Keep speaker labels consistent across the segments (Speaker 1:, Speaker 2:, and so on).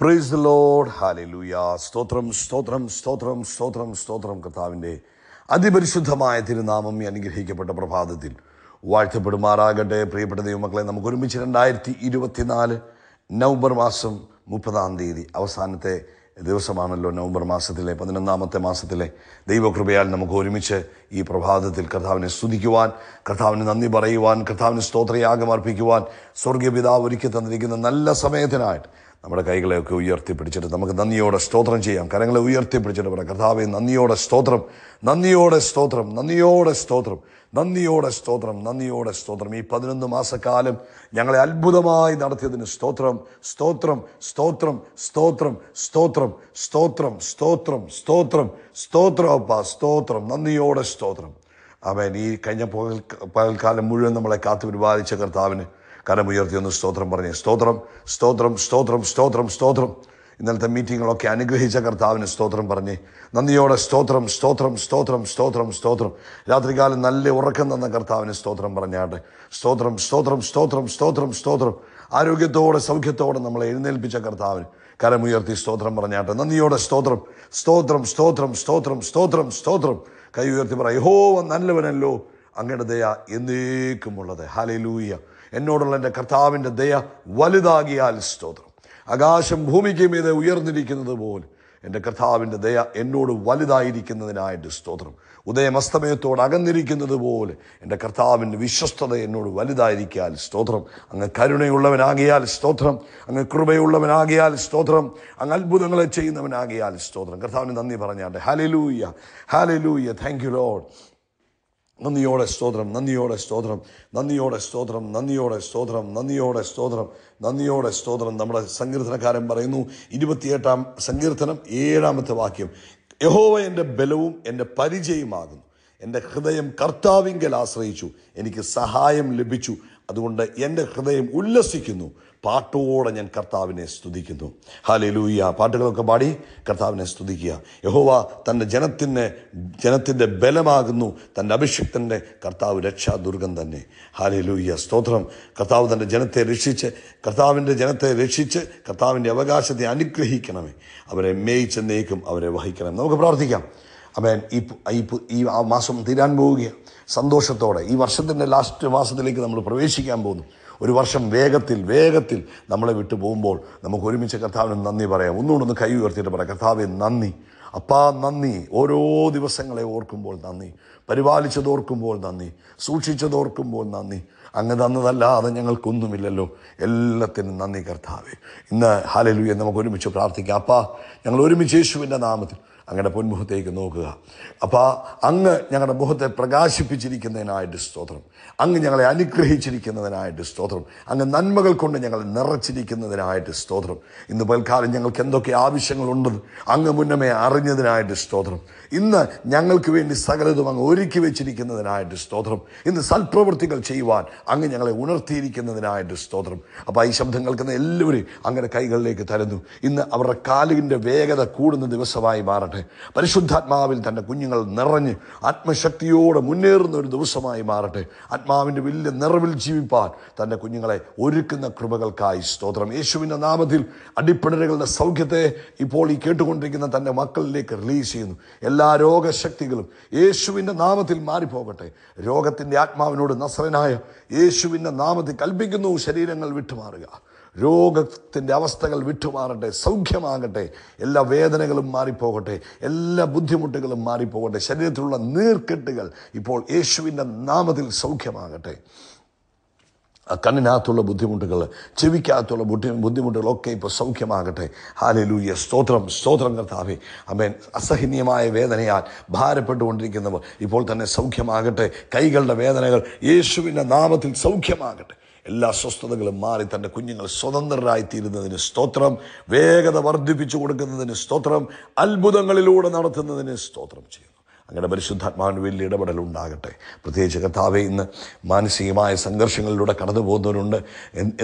Speaker 1: price load hallelujah സ്തോത്രം സ്തോത്രം സ്തോത്രം സ്തോത്രം സ്തോത്രം കർത്താവിൻ്റെ അതിപരിശുദ്ധമായ തിരുനാമം അനുഗ്രഹിക്കപ്പെട്ട പ്രഭാതത്തിൽ വാഴ്ത്തപ്പെടുമാറാകട്ടെ പ്രിയപ്പെട്ട ദൈവമക്കളെ നമുക്ക് ഒരുമിച്ച് രണ്ടായിരത്തി ഇരുപത്തിനാല് നവംബർ മാസം മുപ്പതാം തീയതി അവസാനത്തെ ദിവസമാണല്ലോ നവംബർ മാസത്തിലെ പതിനൊന്നാമത്തെ മാസത്തിലെ ദൈവകൃപയാൽ നമുക്ക് ഒരുമിച്ച് ഈ പ്രഭാതത്തിൽ കർത്താവിനെ സ്തുതിക്കുവാൻ കർത്താവിന് നന്ദി പറയുവാൻ കർത്താവിന് സ്തോത്രയാഗം അർപ്പിക്കുവാൻ സ്വർഗീയ പിതാവ് ഒരുക്കി തന്നിരിക്കുന്ന നല്ല സമയത്തിനായിട്ട് നമ്മുടെ കൈകളെയൊക്കെ ഉയർത്തി നമുക്ക് നന്ദിയോടെ സ്തോത്രം ചെയ്യാം കരങ്ങളെ ഉയർത്തി പറയാം കർത്താവെ നന്ദിയോടെ സ്തോത്രം നന്ദിയോടെ സ്തോത്രം നന്ദിയോടെ സ്തോത്രം നന്ദിയോടെ സ്തോത്രം നന്ദിയോടെ സ്തോത്രം ഈ പതിനൊന്ന് മാസക്കാലം ഞങ്ങളെ അത്ഭുതമായി നടത്തിയതിന് സ്തോത്രം സ്തോത്രം സ്തോത്രം സ്തോത്രം സ്തോത്രം സ്തോത്രം സ്തോത്രം സ്തോത്രം സ്തോത്രം അപ്പ സ്തോത്രം നന്ദിയോടെ സ്തോത്രം അവൻ ഈ കഴിഞ്ഞ പകൽ പകൽക്കാലം മുഴുവൻ നമ്മളെ കാത്തു പരിപാലിച്ച കർത്താവിന് കരമുയർത്തി ഒന്ന് സ്തോത്രം പറഞ്ഞു സ്തോത്രം സ്തോത്രം സ്തോത്രം സ്തോത്രം സ്തോത്രം ഇന്നലത്തെ മീറ്റിങ്ങുകളൊക്കെ അനുഗ്രഹിച്ച കർത്താവിന് സ്തോത്രം പറഞ്ഞു നന്ദിയോടെ സ്തോത്രം സ്തോത്രം സ്തോത്രം സ്തോത്രം സ്തോത്രം രാത്രികാലം നല്ല ഉറക്കം തന്ന കർത്താവിന് സ്തോത്രം പറഞ്ഞാട്ടെ സ്തോത്രം സ്തോത്രം സ്തോത്രം സ്തോത്രം സ്തോത്രം ആരോഗ്യത്തോടെ സൗഖ്യത്തോടെ നമ്മളെ എഴുന്നേൽപ്പിച്ച കർത്താവിന് കരമുയർത്തി സ്തോത്രം പറഞ്ഞാട്ടെ നന്ദിയോടെ സ്തോത്രം സ്തോത്രം സ്തോത്രം സ്തോത്രം സ്തോത്രം സ്തോത്രം കൈ ഉയർത്തി പറയോ യഹോവ നല്ലവനല്ലോ അങ്ങനെ ദയ എന്നേക്കുമുള്ളത് ഹാലലൂയ്യ എന്നോടുള്ള എൻ്റെ കർത്താവിൻ്റെ ദയ വലുതാകിയാൽ സ്തോത്രം ആകാശം ഭൂമിക്ക് മീത് ഉയർന്നിരിക്കുന്നത് പോലെ എൻ്റെ കർത്താവിൻ്റെ ദയ എന്നോട് വലുതായിരിക്കുന്നതിനായിട്ട് സ്തോത്രം ഉദയമസ്തമയത്തോട് അകന്നിരിക്കുന്നത് പോലെ എൻ്റെ കർത്താവിൻ്റെ വിശ്വസ്തത എന്നോട് വലുതായിരിക്കാൽ സ്തോത്രം അങ്ങ് കരുണയുള്ളവനാകിയാൽ സ്തോത്രം അങ്ങ് കൃപയുള്ളവനാകിയാൽ സ്തോത്രം അങ്ങ് അത്ഭുതങ്ങളെ ചെയ്യുന്നവനാകിയാൽ സ്തോത്രം കർത്താവിന് നന്ദി പറഞ്ഞാട്ടെ ഹാലലൂയ ലൂയ്യ താങ്ക് യു ലോഡ് നന്ദിയോടെ സ്തോത്രം നന്ദിയോടെ സ്തോത്രം നന്ദിയോടെ സ്തോത്രം നന്ദിയോടെ സ്തോത്രം നന്ദിയോടെ സ്തോത്രം നന്ദിയോടെ സ്തോത്രം നമ്മുടെ സങ്കീർത്തനക്കാരൻ പറയുന്നു ഇരുപത്തിയെട്ടാം സങ്കീർത്തനം ഏഴാമത്തെ വാക്യം യഹോവ എൻ്റെ ബലവും എൻ്റെ പരിചയമാകുന്നു എൻ്റെ ഹൃദയം കർത്താവിങ്കൽ ആശ്രയിച്ചു എനിക്ക് സഹായം ലഭിച്ചു അതുകൊണ്ട് എൻ്റെ ഹൃദയം ഉല്ലസിക്കുന്നു പാട്ടോടെ ഞാൻ കർത്താവിനെ സ്തുതിക്കുന്നു ഹാലലൂയ പാട്ടുകളൊക്കെ പാടി കർത്താവിനെ സ്തുതിക്കുക യഹോവ തൻ്റെ ജനത്തിന് ജനത്തിൻ്റെ ബലമാകുന്നു തൻ്റെ അഭിഷിക്തൻ്റെ കർത്താവ് രക്ഷാദുർഗം തന്നെ ഹാലലൂയ സ്തോത്രം കർത്താവ് തൻ്റെ ജനത്തെ രക്ഷിച്ച് കർത്താവിൻ്റെ ജനത്തെ രക്ഷിച്ച് കർത്താവിൻ്റെ അവകാശത്തെ അനുഗ്രഹിക്കണമേ അവരെ നെയ്ക്കും അവരെ വഹിക്കണം നമുക്ക് പ്രാർത്ഥിക്കാം ഈ ഈ ഈ ആ മാസം തീരാൻ പോവുകയാണ് സന്തോഷത്തോടെ ഈ വർഷത്തിൻ്റെ ലാസ്റ്റ് മാസത്തിലേക്ക് നമ്മൾ പ്രവേശിക്കാൻ പോകുന്നു ഒരു വർഷം വേഗത്തിൽ വേഗത്തിൽ നമ്മളെ വിട്ടു പോകുമ്പോൾ നമുക്ക് ഒരുമിച്ച് കർത്താവിന് നന്ദി പറയാം ഒന്നുകൊണ്ടൊന്ന് കൈ ഉയർത്തിയിട്ട് പറയാം കർത്താവെ നന്ദി അപ്പാ നന്ദി ഓരോ ദിവസങ്ങളെ ഓർക്കുമ്പോൾ നന്ദി പരിപാലിച്ചതോർക്കുമ്പോൾ നന്ദി സൂക്ഷിച്ചതോർക്കുമ്പോൾ നന്ദി അങ്ങ് തന്നതല്ലാതെ ഞങ്ങൾക്കൊന്നുമില്ലല്ലോ എല്ലാത്തിനും നന്ദി കർത്താവേ ഇന്ന് ഹാലലുയെ നമുക്ക് ഒരുമിച്ച് പ്രാർത്ഥിക്കാം അപ്പാ ഞങ്ങൾ ഒരുമിച്ച് യേശുവിൻ്റെ നാമത്തിൽ അങ്ങയുടെ പൊൻമുഖത്തേക്ക് നോക്കുക അപ്പോൾ അങ്ങ് ഞങ്ങളുടെ മുഖത്തെ പ്രകാശിപ്പിച്ചിരിക്കുന്നതിനായിട്ട് സ്തോത്രം അങ്ങ് ഞങ്ങളെ അനുഗ്രഹിച്ചിരിക്കുന്നതിനായിട്ട് സ്തോത്രം അങ്ങ് നന്മകൾ കൊണ്ട് ഞങ്ങളെ നിറച്ചിരിക്കുന്നതിനായിട്ട് സ്തോത്രം ഇന്ന് പൽക്കാലം ഞങ്ങൾക്ക് എന്തൊക്കെ ആവശ്യങ്ങളുണ്ട് അങ്ങ് മുന്നമേ അറിഞ്ഞതിനായിട്ട് സ്തോത്രം ഇന്ന് ഞങ്ങൾക്ക് വേണ്ടി സകലതും അങ്ങ് ഒരുക്കി വെച്ചിരിക്കുന്നതിനായിട്ട് സ്തോത്രം ഇന്ന് സൽപ്രവൃത്തികൾ ചെയ്യുവാൻ അങ്ങ് ഞങ്ങളെ ഉണർത്തിയിരിക്കുന്നതിനായിട്ട് സ്തോത്രം അപ്പോൾ ഈ ശബ്ദം കേൾക്കുന്ന എല്ലാവരും അങ്ങയുടെ കൈകളിലേക്ക് തരുന്നു ഇന്ന് അവരുടെ കാലിൻ്റെ വേഗത കൂടുന്ന ദിവസമായി മാറട്ടെ മാറട്ടെ പരിശുദ്ധാത്മാവിൽ തൻ്റെ കുഞ്ഞുങ്ങൾ നിറഞ്ഞ് ആത്മശക്തിയോടെ മുന്നേറുന്ന ഒരു ദിവസമായി മാറട്ടെ ആത്മാവിൻ്റെ വലിയ നിറവിൽ ജീവിപ്പാൻ തൻ്റെ കുഞ്ഞുങ്ങളെ ഒരുക്കുന്ന കൃപകൾക്കായി സ്തോത്രം യേശുവിൻ്റെ നാമത്തിൽ അടിപ്പിണരുകളുടെ സൗഖ്യത്തെ ഇപ്പോൾ ഈ കേട്ടുകൊണ്ടിരിക്കുന്ന തൻ്റെ മക്കളിലേക്ക് റിലീസ് ചെയ്യുന്നു എല്ലാ രോഗശക്തികളും യേശുവിൻ്റെ നാമത്തിൽ മാറിപ്പോകട്ടെ രോഗത്തിൻ്റെ ആത്മാവിനോട് നസ്രനായ യേശുവിൻ്റെ നാമത്തിൽ കൽപ്പിക്കുന്നു ശരീരങ്ങൾ വിട്ടുമാറുക രോഗത്തിൻ്റെ അവസ്ഥകൾ വിട്ടുമാറട്ടെ സൗഖ്യമാകട്ടെ എല്ലാ വേദനകളും മാറിപ്പോകട്ടെ എല്ലാ ബുദ്ധിമുട്ടുകളും മാറിപ്പോകട്ടെ ശരീരത്തിലുള്ള നീർക്കെട്ടുകൾ ഇപ്പോൾ യേശുവിൻ്റെ നാമത്തിൽ സൗഖ്യമാകട്ടെ കണ്ണിനകത്തുള്ള ബുദ്ധിമുട്ടുകൾ ചെവിക്കകത്തുള്ള ബുദ്ധി ബുദ്ധിമുട്ടുകളൊക്കെ ഇപ്പോൾ സൗഖ്യമാകട്ടെ ഹാലലൂയ സ്തോത്രം സ്തോത്രം കർത്താവേ അമേൻ അസഹനീയമായ വേദനയാൽ ഭാരപ്പെട്ടുകൊണ്ടിരിക്കുന്നവർ ഇപ്പോൾ തന്നെ സൗഖ്യമാകട്ടെ കൈകളുടെ വേദനകൾ യേശുവിൻ്റെ നാമത്തിൽ സൗഖ്യമാകട്ടെ എല്ലാ സ്വസ്ഥതകളും മാറി തൻ്റെ കുഞ്ഞുങ്ങൾ സ്വതന്ത്രരായിത്തീരുന്നതിന് സ്തോത്രം വേഗത വർദ്ധിപ്പിച്ചു കൊടുക്കുന്നതിന് സ്തോത്രം അത്ഭുതങ്ങളിലൂടെ നടത്തുന്നതിന് സ്തോത്രം ചെയ്യും അങ്ങനെ പരിശുദ്ധാത്മാവിൻ്റെ വലിയ ഇടപെടൽ ഉണ്ടാകട്ടെ പ്രത്യേകിച്ച് കർത്താവ് ഇന്ന് മാനസികമായ സംഘർഷങ്ങളിലൂടെ കടന്നു പോകുന്നവരുണ്ട്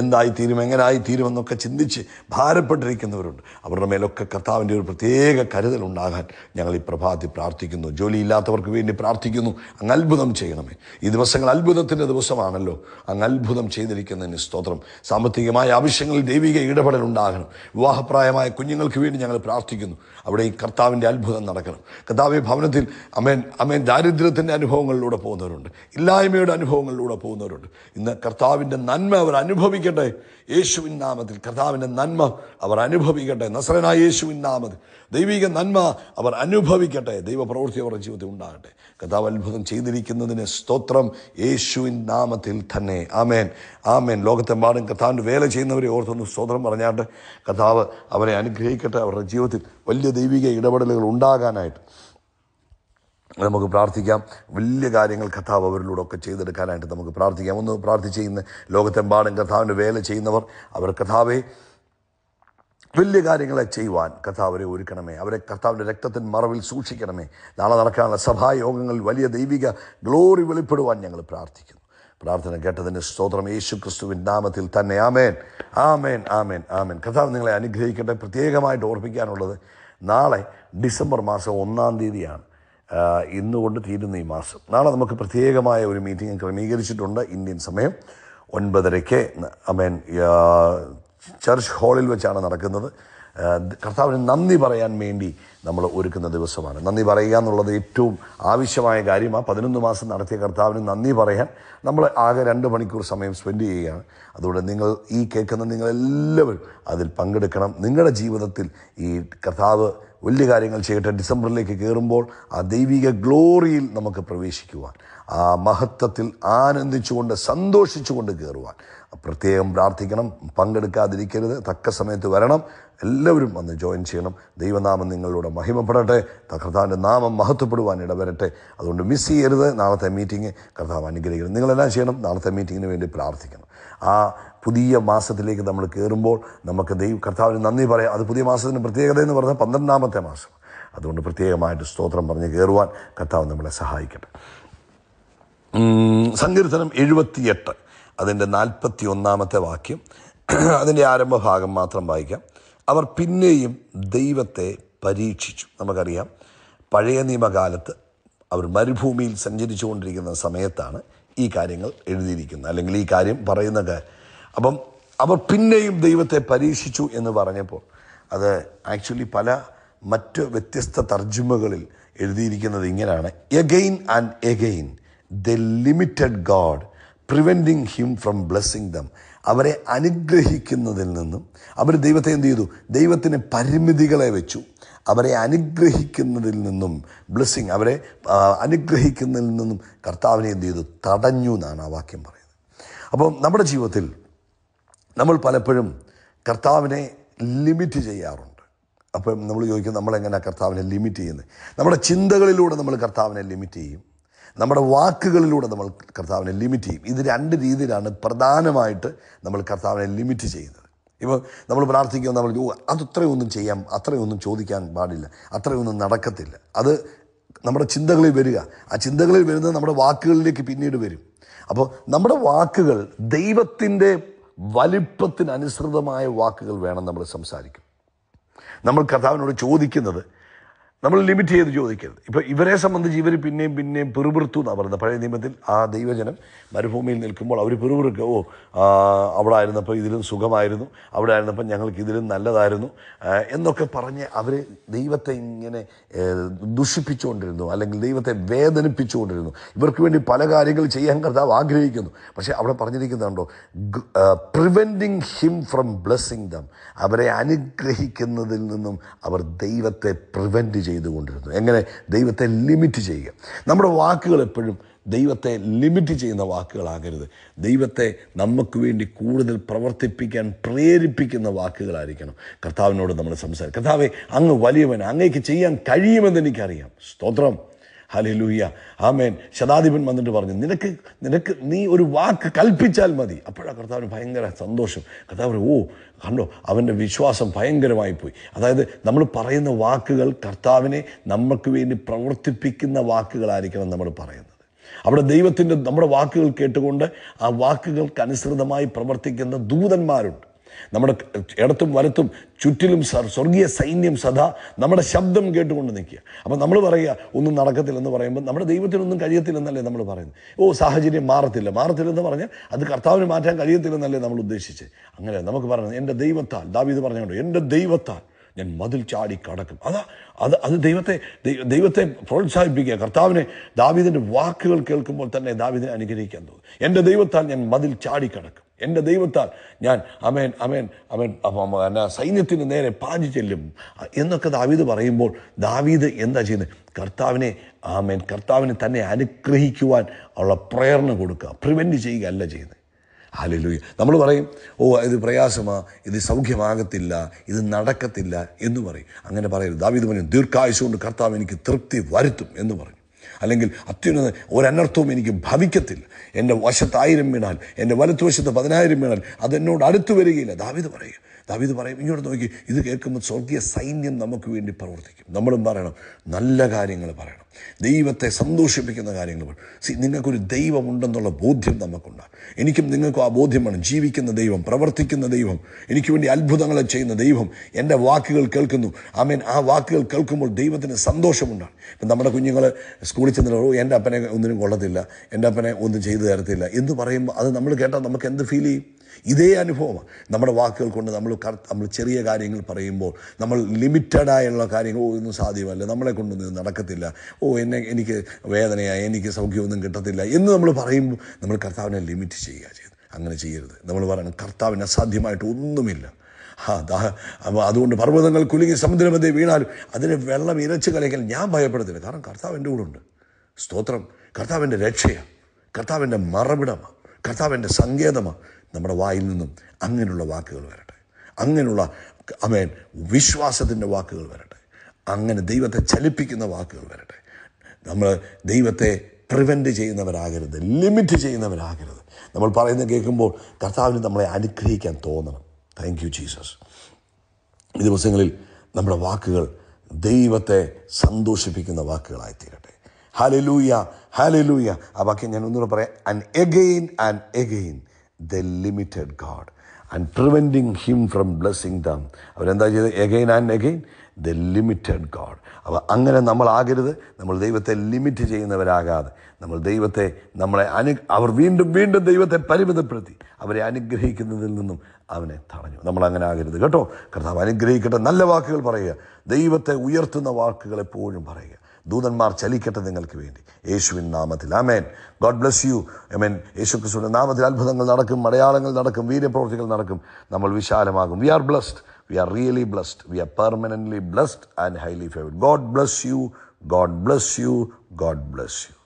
Speaker 1: എന്തായി തീരും എങ്ങനായി തീരുമെന്നൊക്കെ ചിന്തിച്ച് ഭാരപ്പെട്ടിരിക്കുന്നവരുണ്ട് അവരുടെ മേലൊക്കെ കർത്താവിൻ്റെ ഒരു പ്രത്യേക കരുതൽ ഉണ്ടാകാൻ ഞങ്ങൾ ഈ പ്രഭാതി പ്രാർത്ഥിക്കുന്നു ജോലിയില്ലാത്തവർക്ക് വേണ്ടി പ്രാർത്ഥിക്കുന്നു അങ്ങ് അത്ഭുതം ചെയ്യണമേ ഈ ദിവസങ്ങൾ അത്ഭുതത്തിൻ്റെ ദിവസമാണല്ലോ അങ്ങ് അത്ഭുതം ചെയ്തിരിക്കുന്നതിന് സ്തോത്രം സാമ്പത്തികമായ ആവശ്യങ്ങളിൽ ദൈവിക ഇടപെടൽ ഉണ്ടാകണം വിവാഹപ്രായമായ കുഞ്ഞുങ്ങൾക്ക് വേണ്ടി ഞങ്ങൾ പ്രാർത്ഥിക്കുന്നു അവിടെ ഈ കർത്താവിൻ്റെ അത്ഭുതം നടക്കണം കർത്താവ് ഭവനത്തിൽ അമേൻ അമേൻ ദാരിദ്ര്യത്തിൻ്റെ അനുഭവങ്ങളിലൂടെ പോകുന്നവരുണ്ട് ഇല്ലായ്മയുടെ അനുഭവങ്ങളിലൂടെ പോകുന്നവരുണ്ട് ഇന്ന് കർത്താവിൻ്റെ നന്മ അവർ അനുഭവിക്കട്ടെ യേശുവിൻ നാമത്തിൽ കർത്താവിൻ്റെ നന്മ അവർ അനുഭവിക്കട്ടെ നസ്രനായ യേശുവിൻ നാമത്തിൽ ദൈവിക നന്മ അവർ അനുഭവിക്കട്ടെ ദൈവപ്രവൃത്തി അവരുടെ ജീവിതത്തിൽ ഉണ്ടാകട്ടെ കർത്താവ് അത്ഭുതം ചെയ്തിരിക്കുന്നതിന് സ്തോത്രം യേശുവിൻ നാമത്തിൽ തന്നെ ആമേൻ ആമേൻ ലോകത്തെമ്പാടും കർത്താവിൻ്റെ വേല ചെയ്യുന്നവരെ ഓർത്തൊന്ന് സ്തോത്രം പറഞ്ഞാട്ട് കർത്താവ് അവരെ അനുഗ്രഹിക്കട്ടെ അവരുടെ ജീവിതത്തിൽ വലിയ ദൈവിക ഇടപെടലുകൾ ഉണ്ടാകാനായിട്ട് നമുക്ക് പ്രാർത്ഥിക്കാം വലിയ കാര്യങ്ങൾ അവരിലൂടെ ഒക്കെ ചെയ്തെടുക്കാനായിട്ട് നമുക്ക് പ്രാർത്ഥിക്കാം ഒന്ന് പ്രാർത്ഥിച്ച് ലോകത്തെമ്പാടും കഥാവിൻ്റെ വേല ചെയ്യുന്നവർ അവർ കഥാവെ വലിയ കാര്യങ്ങളെ ചെയ്യുവാൻ കർത്താവരെ ഒരുക്കണമേ അവരെ കർത്താവിൻ്റെ രക്തത്തിൻ മറവിൽ സൂക്ഷിക്കണമേ നാളെ നടക്കാനുള്ള സഭായോഗങ്ങൾ വലിയ ദൈവിക ഗ്ലോറി വെളിപ്പെടുവാൻ ഞങ്ങൾ പ്രാർത്ഥിക്കുന്നു പ്രാർത്ഥന കേട്ടതിൻ്റെ സ്തോത്രം യേശു ക്രിസ്തുവിൻ നാമത്തിൽ തന്നെ ആമേൻ ആമേൻ ആമേൻ ആമേൻ കഥാവ് നിങ്ങളെ അനുഗ്രഹിക്കട്ടെ പ്രത്യേകമായിട്ട് ഓർപ്പിക്കാനുള്ളത് നാളെ ഡിസംബർ മാസം ഒന്നാം തീയതിയാണ് ഇന്നുകൊണ്ട് തീരുന്ന ഈ മാസം നാളെ നമുക്ക് പ്രത്യേകമായ ഒരു മീറ്റിംഗ് ക്രമീകരിച്ചിട്ടുണ്ട് ഇന്ത്യൻ സമയം ഒൻപതരയ്ക്ക് മീൻ ചർച്ച് ഹാളിൽ വെച്ചാണ് നടക്കുന്നത് കർത്താവിന് നന്ദി പറയാൻ വേണ്ടി നമ്മൾ ഒരുക്കുന്ന ദിവസമാണ് നന്ദി പറയുക എന്നുള്ളത് ഏറ്റവും ആവശ്യമായ കാര്യമാണ് പതിനൊന്ന് മാസം നടത്തിയ കർത്താവിന് നന്ദി പറയാൻ നമ്മൾ ആകെ രണ്ട് മണിക്കൂർ സമയം സ്പെൻഡ് ചെയ്യുകയാണ് അതുകൊണ്ട് നിങ്ങൾ ഈ കേൾക്കുന്ന നിങ്ങളെല്ലാവരും അതിൽ പങ്കെടുക്കണം നിങ്ങളുടെ ജീവിതത്തിൽ ഈ കർത്താവ് വലിയ കാര്യങ്ങൾ ചെയ്യട്ടെ ഡിസംബറിലേക്ക് കയറുമ്പോൾ ആ ദൈവിക ഗ്ലോറിയിൽ നമുക്ക് പ്രവേശിക്കുവാൻ ആ മഹത്വത്തിൽ ആനന്ദിച്ചുകൊണ്ട് സന്തോഷിച്ചുകൊണ്ട് കയറുവാൻ പ്രത്യേകം പ്രാർത്ഥിക്കണം പങ്കെടുക്കാതിരിക്കരുത് തക്ക സമയത്ത് വരണം എല്ലാവരും വന്ന് ജോയിൻ ചെയ്യണം ദൈവനാമം നിങ്ങളുടെ മഹിമപ്പെടട്ടെ കർത്താവിൻ്റെ നാമം മഹത്വപ്പെടുവാൻ ഇടവരട്ടെ അതുകൊണ്ട് മിസ് ചെയ്യരുത് നാളത്തെ മീറ്റിംഗ് കർത്താവ് അനുഗ്രഹിക്കണം നിങ്ങളെല്ലാം ചെയ്യണം നാളത്തെ മീറ്റിങ്ങിന് വേണ്ടി പ്രാർത്ഥിക്കണം ആ പുതിയ മാസത്തിലേക്ക് നമ്മൾ കയറുമ്പോൾ നമുക്ക് ദൈവ കർത്താവിന് നന്ദി പറയാം അത് പുതിയ മാസത്തിന് പ്രത്യേകത എന്ന് പറഞ്ഞാൽ പന്ത്രണ്ടാമത്തെ മാസം അതുകൊണ്ട് പ്രത്യേകമായിട്ട് സ്തോത്രം പറഞ്ഞ് കയറുവാൻ കർത്താവ് നമ്മളെ സഹായിക്കട്ടെ സങ്കീർത്തനം എഴുപത്തിയെട്ട് അതിൻ്റെ നാൽപ്പത്തി ഒന്നാമത്തെ വാക്യം അതിൻ്റെ ആരംഭഭാഗം മാത്രം വായിക്കാം അവർ പിന്നെയും ദൈവത്തെ പരീക്ഷിച്ചു നമുക്കറിയാം പഴയ നിയമകാലത്ത് അവർ മരുഭൂമിയിൽ സഞ്ചരിച്ചുകൊണ്ടിരിക്കുന്ന സമയത്താണ് ഈ കാര്യങ്ങൾ എഴുതിയിരിക്കുന്നത് അല്ലെങ്കിൽ ഈ കാര്യം പറയുന്നത് അപ്പം അവർ പിന്നെയും ദൈവത്തെ പരീക്ഷിച്ചു എന്ന് പറഞ്ഞപ്പോൾ അത് ആക്ച്വലി പല മറ്റ് വ്യത്യസ്ത തർജ്ജിമകളിൽ എഴുതിയിരിക്കുന്നത് ഇങ്ങനെയാണ് again and again the limited God preventing him from blessing them അവരെ അനുഗ്രഹിക്കുന്നതിൽ നിന്നും അവർ ദൈവത്തെ എന്ത് ചെയ്തു ദൈവത്തിന് പരിമിതികളെ വെച്ചു അവരെ അനുഗ്രഹിക്കുന്നതിൽ നിന്നും ബ്ലെസ്സിങ് അവരെ അനുഗ്രഹിക്കുന്നതിൽ നിന്നും കർത്താവിനെ എന്ത് ചെയ്തു തടഞ്ഞു എന്നാണ് ആ വാക്യം പറയുന്നത് അപ്പം നമ്മുടെ ജീവിതത്തിൽ നമ്മൾ പലപ്പോഴും കർത്താവിനെ ലിമിറ്റ് ചെയ്യാറുണ്ട് അപ്പം നമ്മൾ ചോദിക്കും നമ്മളെങ്ങനെ കർത്താവിനെ ലിമിറ്റ് ചെയ്യുന്നത് നമ്മുടെ ചിന്തകളിലൂടെ നമ്മൾ കർത്താവിനെ ലിമിറ്റ് ചെയ്യും നമ്മുടെ വാക്കുകളിലൂടെ നമ്മൾ കർത്താവിനെ ലിമിറ്റ് ചെയ്യും ഇത് രണ്ട് രീതിയിലാണ് പ്രധാനമായിട്ട് നമ്മൾ കർത്താവിനെ ലിമിറ്റ് ചെയ്യുന്നത് ഇപ്പോൾ നമ്മൾ പ്രാർത്ഥിക്കുമ്പോൾ നമ്മൾ അതത്രയൊന്നും ചെയ്യാം അത്രയൊന്നും ചോദിക്കാൻ പാടില്ല അത്രയൊന്നും നടക്കത്തില്ല അത് നമ്മുടെ ചിന്തകളിൽ വരിക ആ ചിന്തകളിൽ വരുന്നത് നമ്മുടെ വാക്കുകളിലേക്ക് പിന്നീട് വരും അപ്പോൾ നമ്മുടെ വാക്കുകൾ ദൈവത്തിൻ്റെ വലിപ്പത്തിനനുസൃതമായ വാക്കുകൾ വേണം നമ്മൾ സംസാരിക്കും നമ്മൾ കർത്താവിനോട് ചോദിക്കുന്നത് നമ്മൾ ലിമിറ്റ് ചെയ്ത് ചോദിക്കരുത് ഇപ്പോൾ ഇവരെ സംബന്ധിച്ച് ഇവർ പിന്നെയും പിന്നെയും പെറുപിറുത്തു എന്നാണ് പറയുന്നത് പഴയ നിയമത്തിൽ ആ ദൈവജനം മരുഭൂമിയിൽ നിൽക്കുമ്പോൾ അവർ പിറുപിറുക്കുക ഓ അവിടെ ആയിരുന്നപ്പോൾ ഇതിലും സുഖമായിരുന്നു അവിടെ ആയിരുന്നപ്പോൾ ഞങ്ങൾക്ക് ഇതിലും നല്ലതായിരുന്നു എന്നൊക്കെ പറഞ്ഞ് അവർ ദൈവത്തെ ഇങ്ങനെ ദുഷിപ്പിച്ചുകൊണ്ടിരുന്നു അല്ലെങ്കിൽ ദൈവത്തെ വേദനിപ്പിച്ചുകൊണ്ടിരുന്നു ഇവർക്ക് വേണ്ടി പല കാര്യങ്ങൾ ചെയ്യാൻ കർത്താവ് ആഗ്രഹിക്കുന്നു പക്ഷേ അവിടെ പറഞ്ഞിരിക്കുന്നുണ്ടോ preventing him from blessing them അവരെ അനുഗ്രഹിക്കുന്നതിൽ നിന്നും അവർ ദൈവത്തെ പ്രിവെൻറ്റ് ചെയ്തുകൊണ്ടിരുന്നു എങ്ങനെ ദൈവത്തെ ലിമിറ്റ് ചെയ്യുക നമ്മുടെ വാക്കുകൾ എപ്പോഴും ദൈവത്തെ ലിമിറ്റ് ചെയ്യുന്ന വാക്കുകളാകരുത് ദൈവത്തെ നമുക്ക് വേണ്ടി കൂടുതൽ പ്രവർത്തിപ്പിക്കാൻ പ്രേരിപ്പിക്കുന്ന വാക്കുകളായിരിക്കണം കർത്താവിനോട് നമ്മൾ സംസാരിക്കും കർത്താവെ അങ്ങ് വലിയവൻ അങ്ങേക്ക് ചെയ്യാൻ കഴിയുമെന്ന് എനിക്കറിയാം സ്തോത്രം ഹലിലൂയ്യ ആമേൻ ശതാധിപൻ വന്നിട്ട് പറഞ്ഞു നിനക്ക് നിനക്ക് നീ ഒരു വാക്ക് കൽപ്പിച്ചാൽ മതി അപ്പോഴാണ് കർത്താവിന് ഭയങ്കര സന്തോഷം കർത്താവ് ഓ കണ്ടോ അവൻ്റെ വിശ്വാസം ഭയങ്കരമായി പോയി അതായത് നമ്മൾ പറയുന്ന വാക്കുകൾ കർത്താവിനെ നമുക്ക് വേണ്ടി പ്രവർത്തിപ്പിക്കുന്ന വാക്കുകളായിരിക്കണം നമ്മൾ പറയുന്നത് അവിടെ ദൈവത്തിൻ്റെ നമ്മുടെ വാക്കുകൾ കേട്ടുകൊണ്ട് ആ വാക്കുകൾക്കനുസൃതമായി പ്രവർത്തിക്കുന്ന ദൂതന്മാരുണ്ട് നമ്മുടെ ഇടത്തും വലത്തും ചുറ്റിലും സർ സ്വർഗീയ സൈന്യം സദാ നമ്മുടെ ശബ്ദം കേട്ടുകൊണ്ട് നിൽക്കുക അപ്പം നമ്മൾ പറയുക ഒന്നും നടക്കത്തില്ലെന്ന് പറയുമ്പോൾ നമ്മുടെ ദൈവത്തിനൊന്നും കഴിയത്തില്ലെന്നല്ലേ നമ്മൾ പറയുന്നത് ഓ സാഹചര്യം മാറത്തില്ല മാറത്തില്ലെന്ന് പറഞ്ഞാൽ അത് കർത്താവിന് മാറ്റാൻ കഴിയത്തില്ലെന്നല്ലേ നമ്മൾ ഉദ്ദേശിച്ച് അങ്ങനെ നമുക്ക് പറയുന്നത് എൻ്റെ ദൈവത്താൽ ദാവിത് പറഞ്ഞുകൊണ്ട് എൻ്റെ ദൈവത്താൽ ഞാൻ മതിൽ ചാടി കടക്കും അതാ അത് അത് ദൈവത്തെ ദൈവത്തെ പ്രോത്സാഹിപ്പിക്കുക കർത്താവിനെ ദാവിദിൻ്റെ വാക്കുകൾ കേൾക്കുമ്പോൾ തന്നെ ദാവീദിനെ അനുഗ്രഹിക്കാൻ തോന്നും എൻ്റെ ദൈവത്താൽ ഞാൻ മതിൽ ചാടി കടക്കും എൻ്റെ ദൈവത്താൽ ഞാൻ അമേൻ അമേൻ അമേൻ സൈന്യത്തിന് നേരെ പാഞ്ഞു ചെല്ലും എന്നൊക്കെ ദാവീദ് പറയുമ്പോൾ ദാവീദ് എന്താ ചെയ്യുന്നത് കർത്താവിനെ ആമേൻ കർത്താവിനെ തന്നെ അനുഗ്രഹിക്കുവാൻ ഉള്ള പ്രേരണ കൊടുക്കുക പ്രിവെൻറ്റ് ചെയ്യുക അല്ല ചെയ്യുന്നത് ഹാലലൂയ നമ്മൾ പറയും ഓ ഇത് പ്രയാസമാ ഇത് സൗഖ്യമാകത്തില്ല ഇത് നടക്കത്തില്ല എന്ന് പറയും അങ്ങനെ പറയരുത് ദാവീദ് പറഞ്ഞു ദീർഘായുസ് കൊണ്ട് കർത്താവ് എനിക്ക് തൃപ്തി വരുത്തും എന്ന് പറയും അല്ലെങ്കിൽ അത്യുന്നത ഒരനർത്ഥവും എനിക്ക് ഭവിക്കത്തില്ല എൻ്റെ വശത്ത് ആയിരം വീണാൽ എൻ്റെ വലത്തുവശത്ത് പതിനായിരം വീണാൽ അതെന്നോട് അടുത്തു വരികയില്ല ദാവിത് പറയുക ദാവീദ് പറയും ഇങ്ങോട്ട് നോക്കി ഇത് കേൾക്കുമ്പോൾ സ്വർഗീയ സൈന്യം നമുക്ക് വേണ്ടി പ്രവർത്തിക്കും നമ്മളും പറയണം നല്ല കാര്യങ്ങൾ പറയണം ദൈവത്തെ സന്തോഷിപ്പിക്കുന്ന കാര്യങ്ങൾ സി നിങ്ങൾക്കൊരു ദൈവമുണ്ടെന്നുള്ള ബോധ്യം നമുക്കുണ്ടാകും എനിക്കും നിങ്ങൾക്കും ആ ബോധ്യമാണ് ജീവിക്കുന്ന ദൈവം പ്രവർത്തിക്കുന്ന ദൈവം എനിക്ക് വേണ്ടി അത്ഭുതങ്ങൾ ചെയ്യുന്ന ദൈവം എൻ്റെ വാക്കുകൾ കേൾക്കുന്നു ആമേൻ ആ വാക്കുകൾ കേൾക്കുമ്പോൾ ദൈവത്തിന് സന്തോഷമുണ്ടാണ് ഇപ്പം നമ്മുടെ കുഞ്ഞുങ്ങൾ സ്കൂളിൽ ചെന്നിട്ട് എൻ്റെ അപ്പനെ ഒന്നിനും കൊള്ളത്തില്ല എൻ്റെ അപ്പനെ ഒന്നും ചെയ്തു തരത്തില്ല എന്ന് പറയുമ്പോൾ അത് നമ്മൾ കേട്ടാൽ നമുക്ക് എന്ത് ഫീൽ ചെയ്യും ഇതേ അനുഭവമാണ് നമ്മുടെ വാക്കുകൾ കൊണ്ട് നമ്മൾ നമ്മൾ ചെറിയ കാര്യങ്ങൾ പറയുമ്പോൾ നമ്മൾ ലിമിറ്റഡായുള്ള കാര്യങ്ങൾ ഓ ഒന്നും സാധ്യമല്ല നമ്മളെ കൊണ്ടൊന്നും നടക്കത്തില്ല ഓ എന്നെ എനിക്ക് വേദനയായി എനിക്ക് സൗഖ്യമൊന്നും കിട്ടത്തില്ല എന്ന് നമ്മൾ പറയുമ്പോൾ നമ്മൾ കർത്താവിനെ ലിമിറ്റ് ചെയ്യുക ചെയ്ത് അങ്ങനെ ചെയ്യരുത് നമ്മൾ പറയണം കർത്താവിന് അസാധ്യമായിട്ട് ഒന്നുമില്ല അപ്പോൾ അതുകൊണ്ട് പർവ്വതങ്ങൾ കുലുങ്ങി സമുദ്രമധ്യേ വീണാലും അതിന് വെള്ളം ഇരച്ച് കലയ്ക്കൽ ഞാൻ ഭയപ്പെടത്തില്ല കാരണം കർത്താവ് എൻ്റെ കൂടെ ഉണ്ട് സ്തോത്രം കർത്താവിൻ്റെ രക്ഷയാണ് കർത്താവിൻ്റെ മറവിടമാണ് കർത്താവിൻ്റെ സങ്കേതമാണ് നമ്മുടെ വായിൽ നിന്നും അങ്ങനെയുള്ള വാക്കുകൾ വരട്ടെ അങ്ങനെയുള്ള അമേൻ വിശ്വാസത്തിൻ്റെ വാക്കുകൾ വരട്ടെ അങ്ങനെ ദൈവത്തെ ചലിപ്പിക്കുന്ന വാക്കുകൾ വരട്ടെ നമ്മൾ ദൈവത്തെ പ്രിവെൻറ്റ് ചെയ്യുന്നവരാകരുത് ലിമിറ്റ് ചെയ്യുന്നവരാകരുത് നമ്മൾ പറയുന്നത് കേൾക്കുമ്പോൾ കർത്താവിന് നമ്മളെ അനുഗ്രഹിക്കാൻ തോന്നണം താങ്ക് യു ജീസസ് ഈ ദിവസങ്ങളിൽ നമ്മുടെ വാക്കുകൾ ദൈവത്തെ സന്തോഷിപ്പിക്കുന്ന വാക്കുകളായിത്തീരട്ടെ ഹലലൂയ ഹലലൂയ ആ വാക്യം ഞാൻ ഒന്നുകൂടെ പറയാം and again and again the limited God and preventing him from blessing them അവരെന്താ ചെയ്തത് again and again the limited God അപ്പോൾ അങ്ങനെ നമ്മളാകരുത് നമ്മൾ ദൈവത്തെ ലിമിറ്റ് ചെയ്യുന്നവരാകാതെ നമ്മൾ ദൈവത്തെ നമ്മളെ അനു അവർ വീണ്ടും വീണ്ടും ദൈവത്തെ പരിമിതപ്പെടുത്തി അവരെ അനുഗ്രഹിക്കുന്നതിൽ നിന്നും അവനെ തടഞ്ഞു നമ്മൾ അങ്ങനെ ആകരുത് കേട്ടോ കർത്താവ് അനുഗ്രഹിക്കട്ടെ നല്ല വാക്കുകൾ പറയുക ദൈവത്തെ ഉയർത്തുന്ന വാക്കുകൾ എപ്പോഴും പറയുക ദൂതന്മാർ ചലിക്കട്ടെ നിങ്ങൾക്ക് വേണ്ടി യേശുവിൻ നാമത്തിൽ ആമേൻ ഗോഡ് ബ്ലെസ് യു മീൻ യേശു ക്രിസ്തുവിൻ്റെ നാമത്തിൽ അത്ഭുതങ്ങൾ നടക്കും മലയാളങ്ങൾ നടക്കും വീര്യപ്രവർത്തികൾ നടക്കും നമ്മൾ വിശാലമാകും we are blessed we are really blessed we are permanently blessed and highly favoured God bless you God bless you God bless U